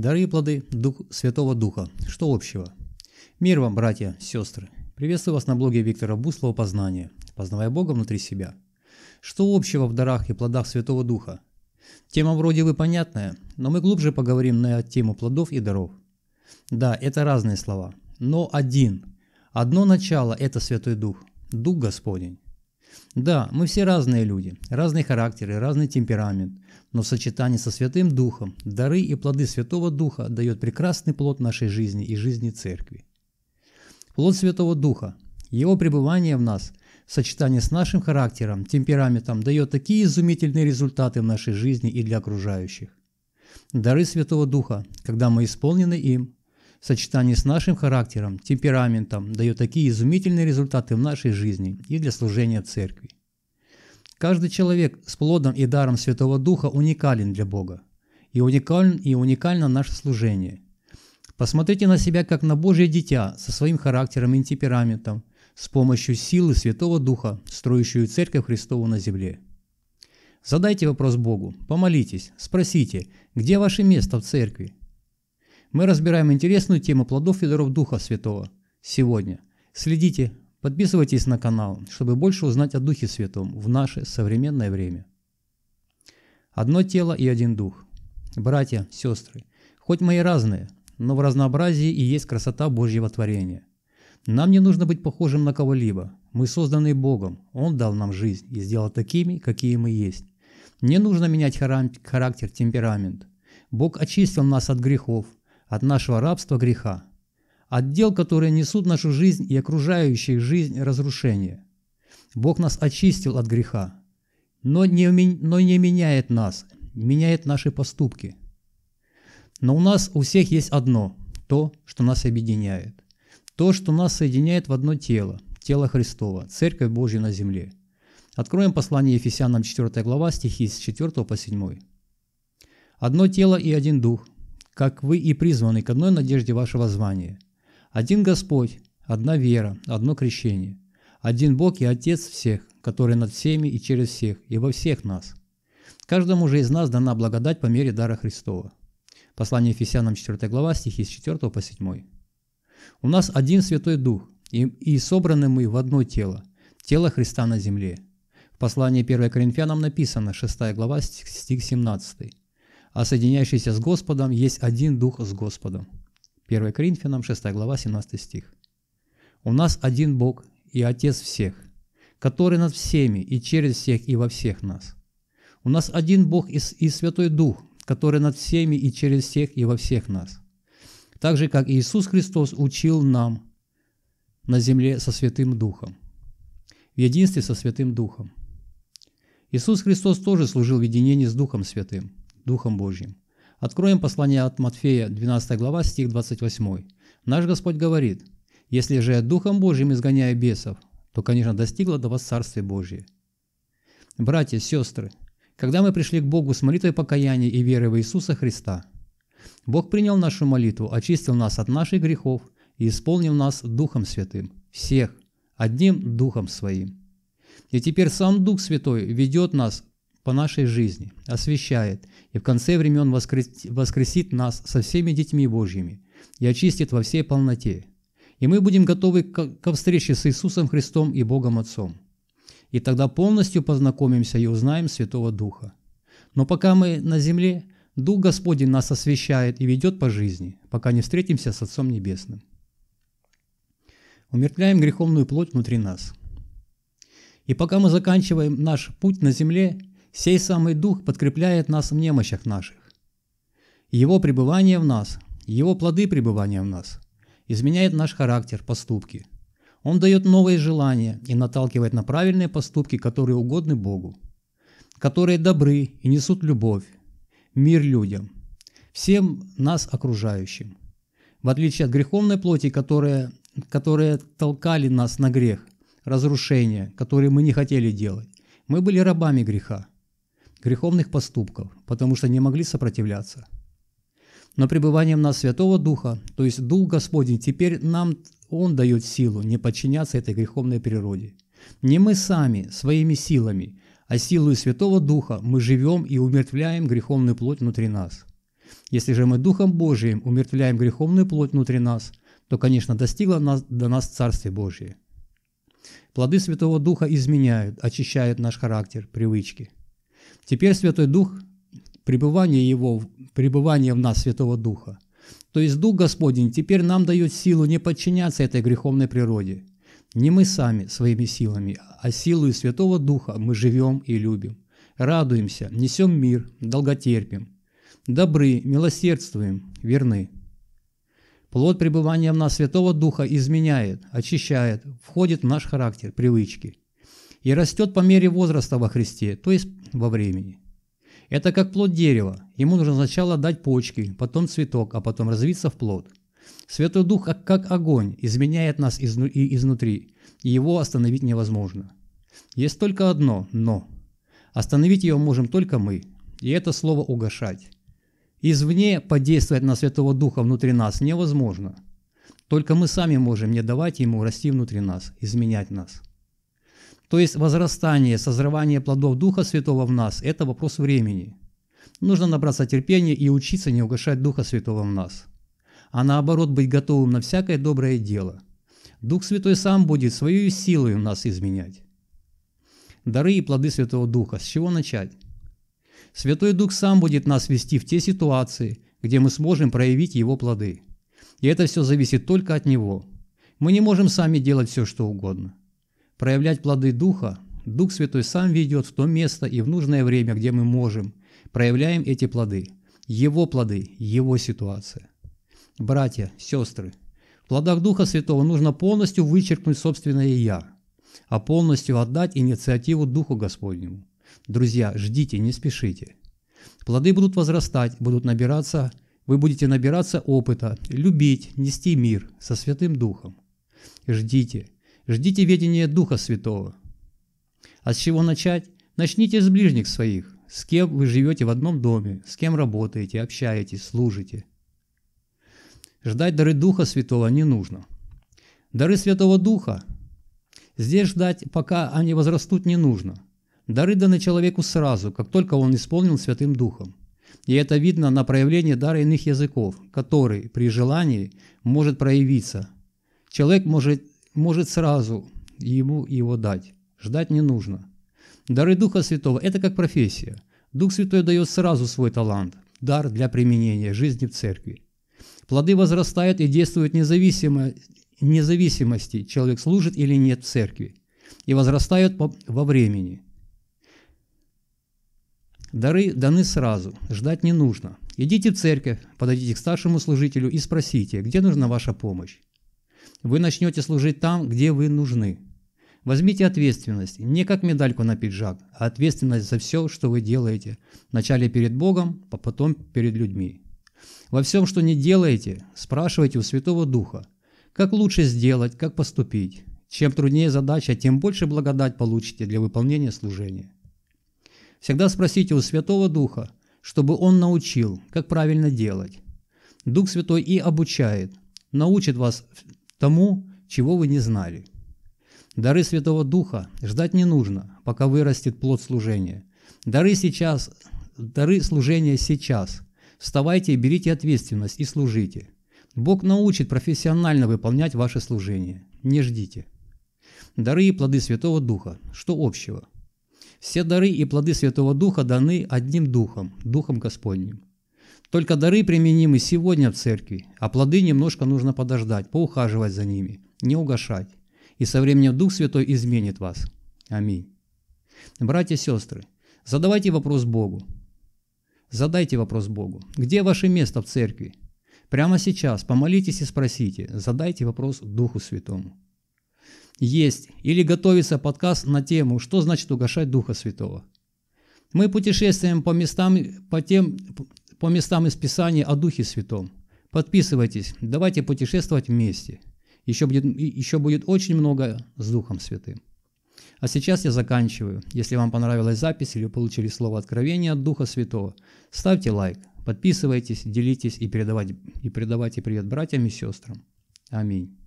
Дары и плоды Дух Святого Духа. Что общего? Мир вам, братья, сестры. Приветствую вас на блоге Виктора Буслова «Познание. Познавая Бога внутри себя». Что общего в дарах и плодах Святого Духа? Тема вроде бы понятная, но мы глубже поговорим на тему плодов и даров. Да, это разные слова, но один. Одно начало – это Святой Дух, Дух Господень. Да, мы все разные люди, разные характеры, разный темперамент, но в сочетании со Святым Духом дары и плоды Святого Духа дает прекрасный плод нашей жизни и жизни Церкви. Плод Святого Духа, его пребывание в нас в сочетании с нашим характером, темпераментом дает такие изумительные результаты в нашей жизни и для окружающих. Дары Святого Духа, когда мы исполнены им, в сочетании с нашим характером, темпераментом дает такие изумительные результаты в нашей жизни и для служения церкви. Каждый человек с плодом и даром Святого Духа уникален для Бога. И уникален и уникально наше служение. Посмотрите на себя как на Божье дитя со своим характером и темпераментом, с помощью силы Святого Духа, строящую Церковь Христову на земле. Задайте вопрос Богу, помолитесь, спросите, где ваше место в церкви, мы разбираем интересную тему плодов и даров Духа Святого сегодня. Следите, подписывайтесь на канал, чтобы больше узнать о Духе Святом в наше современное время. Одно тело и один дух. Братья, сестры, хоть мы и разные, но в разнообразии и есть красота Божьего творения. Нам не нужно быть похожим на кого-либо. Мы созданы Богом, Он дал нам жизнь и сделал такими, какие мы есть. Не нужно менять характер, темперамент. Бог очистил нас от грехов, от нашего рабства греха, от дел, которые несут нашу жизнь и окружающую жизнь разрушение. Бог нас очистил от греха, но не, но не меняет нас, меняет наши поступки. Но у нас у всех есть одно, то, что нас объединяет. То, что нас соединяет в одно тело, тело Христова, Церковь Божья на земле. Откроем послание Ефесянам 4 глава, стихи с 4 по 7. «Одно тело и один дух, как вы и призваны к одной надежде вашего звания. Один Господь, одна вера, одно крещение. Один Бог и Отец всех, который над всеми и через всех, и во всех нас. Каждому же из нас дана благодать по мере дара Христова. Послание Ефесянам 4 глава, стихи с 4 по 7. У нас один Святой Дух, и, и собраны мы в одно тело, тело Христа на земле. В послании 1 Коринфянам написано, 6 глава, стих 17 а соединяющийся с Господом есть один Дух с Господом. 1 Коринфянам 6 глава 17 стих. У нас один Бог и Отец всех, который над всеми и через всех и во всех нас. У нас один Бог и, и Святой Дух, который над всеми и через всех и во всех нас. Так же, как Иисус Христос учил нам на земле со Святым Духом. В единстве со Святым Духом. Иисус Христос тоже служил в единении с Духом Святым. Духом Божьим. Откроем послание от Матфея, 12 глава, стих 28. Наш Господь говорит, «Если же я Духом Божьим изгоняю бесов, то, конечно, достигло до вас Царствие Божье». Братья, сестры, когда мы пришли к Богу с молитвой покаяния и верой в Иисуса Христа, Бог принял нашу молитву, очистил нас от наших грехов и исполнил нас Духом Святым, всех, одним Духом Своим. И теперь сам Дух Святой ведет нас по нашей жизни, освещает и в конце времен воскресит нас со всеми детьми Божьими и очистит во всей полноте. И мы будем готовы ко встрече с Иисусом Христом и Богом Отцом. И тогда полностью познакомимся и узнаем Святого Духа. Но пока мы на земле, Дух Господень нас освещает и ведет по жизни, пока не встретимся с Отцом Небесным. Умертвляем греховную плоть внутри нас. И пока мы заканчиваем наш путь на земле, Сей самый Дух подкрепляет нас в немощах наших. Его пребывание в нас, Его плоды пребывания в нас, изменяет наш характер, поступки. Он дает новые желания и наталкивает на правильные поступки, которые угодны Богу, которые добры и несут любовь, мир людям, всем нас окружающим. В отличие от греховной плоти, которая, которые толкали нас на грех, разрушение, которые мы не хотели делать, мы были рабами греха греховных поступков, потому что не могли сопротивляться. Но пребыванием нас Святого Духа, то есть Дух Господень, теперь нам Он дает силу не подчиняться этой греховной природе. Не мы сами, своими силами, а силой Святого Духа мы живем и умертвляем греховную плоть внутри нас. Если же мы Духом Божиим умертвляем греховную плоть внутри нас, то, конечно, достигло нас, до нас Царствие Божие. Плоды Святого Духа изменяют, очищают наш характер, привычки. Теперь Святой Дух, пребывание Его, пребывание в нас Святого Духа. То есть Дух Господень теперь нам дает силу не подчиняться этой греховной природе. Не мы сами своими силами, а силой Святого Духа мы живем и любим. Радуемся, несем мир, долготерпим. Добры, милосердствуем, верны. Плод пребывания в нас Святого Духа изменяет, очищает, входит в наш характер, привычки – и растет по мере возраста во Христе, то есть во времени. Это как плод дерева. Ему нужно сначала дать почки, потом цветок, а потом развиться в плод. Святой Дух, а, как огонь, изменяет нас изну и изнутри, и его остановить невозможно. Есть только одно «но». Остановить его можем только мы, и это слово угашать. Извне подействовать на Святого Духа внутри нас невозможно. Только мы сами можем не давать ему расти внутри нас, изменять нас. То есть возрастание, созревание плодов Духа Святого в нас – это вопрос времени. Нужно набраться терпения и учиться не угашать Духа Святого в нас, а наоборот быть готовым на всякое доброе дело. Дух Святой сам будет своей силой в нас изменять. Дары и плоды Святого Духа. С чего начать? Святой Дух сам будет нас вести в те ситуации, где мы сможем проявить Его плоды. И это все зависит только от Него. Мы не можем сами делать все, что угодно – Проявлять плоды Духа Дух Святой сам ведет в то место и в нужное время, где мы можем. Проявляем эти плоды. Его плоды, Его ситуация. Братья, сестры, в плодах Духа Святого нужно полностью вычеркнуть собственное «я», а полностью отдать инициативу Духу Господнему. Друзья, ждите, не спешите. Плоды будут возрастать, будут набираться, вы будете набираться опыта, любить, нести мир со Святым Духом. Ждите – Ждите ведения Духа Святого. А с чего начать? Начните с ближних своих, с кем вы живете в одном доме, с кем работаете, общаетесь, служите. Ждать дары Духа Святого не нужно. Дары Святого Духа здесь ждать, пока они возрастут, не нужно. Дары даны человеку сразу, как только он исполнен Святым Духом. И это видно на проявлении дара иных языков, который при желании может проявиться. Человек может может сразу ему его дать. Ждать не нужно. Дары Духа Святого – это как профессия. Дух Святой дает сразу свой талант, дар для применения жизни в церкви. Плоды возрастают и действуют независимо независимости, человек служит или нет в церкви, и возрастают по во времени. Дары даны сразу, ждать не нужно. Идите в церковь, подойдите к старшему служителю и спросите, где нужна ваша помощь. Вы начнете служить там, где вы нужны. Возьмите ответственность, не как медальку на пиджак, а ответственность за все, что вы делаете, вначале перед Богом, а потом перед людьми. Во всем, что не делаете, спрашивайте у Святого Духа, как лучше сделать, как поступить. Чем труднее задача, тем больше благодать получите для выполнения служения. Всегда спросите у Святого Духа, чтобы Он научил, как правильно делать. Дух Святой и обучает, научит вас тому, чего вы не знали. Дары Святого Духа ждать не нужно, пока вырастет плод служения. Дары сейчас, дары служения сейчас. Вставайте и берите ответственность и служите. Бог научит профессионально выполнять ваше служение. Не ждите. Дары и плоды Святого Духа. Что общего? Все дары и плоды Святого Духа даны одним Духом, Духом Господним. Только дары применимы сегодня в церкви, а плоды немножко нужно подождать, поухаживать за ними, не угошать. И со временем Дух Святой изменит вас. Аминь. Братья и сестры, задавайте вопрос Богу. Задайте вопрос Богу. Где ваше место в церкви? Прямо сейчас помолитесь и спросите, задайте вопрос Духу Святому. Есть или готовится подкаст на тему «Что значит угошать Духа Святого?». Мы путешествуем по местам, по тем, по местам из Писания о Духе Святом. Подписывайтесь, давайте путешествовать вместе. Еще будет, еще будет очень много с Духом Святым. А сейчас я заканчиваю. Если вам понравилась запись или получили слово откровения от Духа Святого, ставьте лайк, подписывайтесь, делитесь и передавайте, и передавайте привет братьям и сестрам. Аминь.